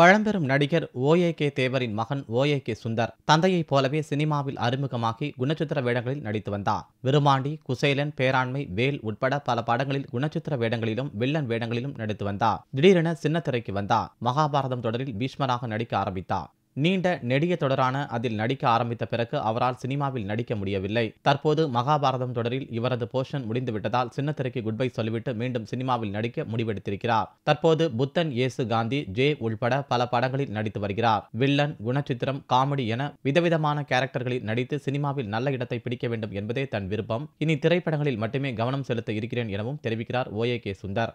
பழம்பெரும் நடிகர் OA K தேவரின் மகன் ஓஏ கே சுந்தர் தந்தையைப் போலவே சினிமாவில் அறிமுகமாகி குணச்சித்திர வேடங்களில் நடித்து வந்தார் விருமாண்டி குசேலன் பேராண்மை வேல் உட்பட பல படங்களில் குணச்சித்திர வேடங்களிலும் வில்லன் வேடங்களிலும் நடித்து வந்தார் திடீரென சின்னத்திரைக்கு வந்தார் மகாபாரதம் தொடரில் பீஷ்மராக நடிக்க ஆரம்பித்தார் நீண்ட நெடிய தொடரான அதில் நடிக்க ஆரம்பித்த பிறகு அவரால் சினிமாவில் நடிக்க முடியவில்லை தற்போது மகாபாரதம் தொடரில் இவரது போஷன் முடிந்துவிட்டதால் சின்னத்திரைக்கு குட் பை சொல்லிவிட்டு மீண்டும் சினிமாவில் நடிக்க முடிவெடுத்திருக்கிறார் தற்போது புத்தன் இயேசு காந்தி ஜே உள்பட பல படங்களில் நடித்து வருகிறார் வில்லன் குணச்சித்திரம் காமெடி என விதவிதமான கேரக்டர்களில் நடித்து சினிமாவில் நல்ல இடத்தை பிடிக்க வேண்டும் என்பதே தன் விருப்பம் இனி திரைப்படங்களில் மட்டுமே கவனம் செலுத்த இருக்கிறேன் எனவும் தெரிவிக்கிறார் ஓஏ கே சுந்தர்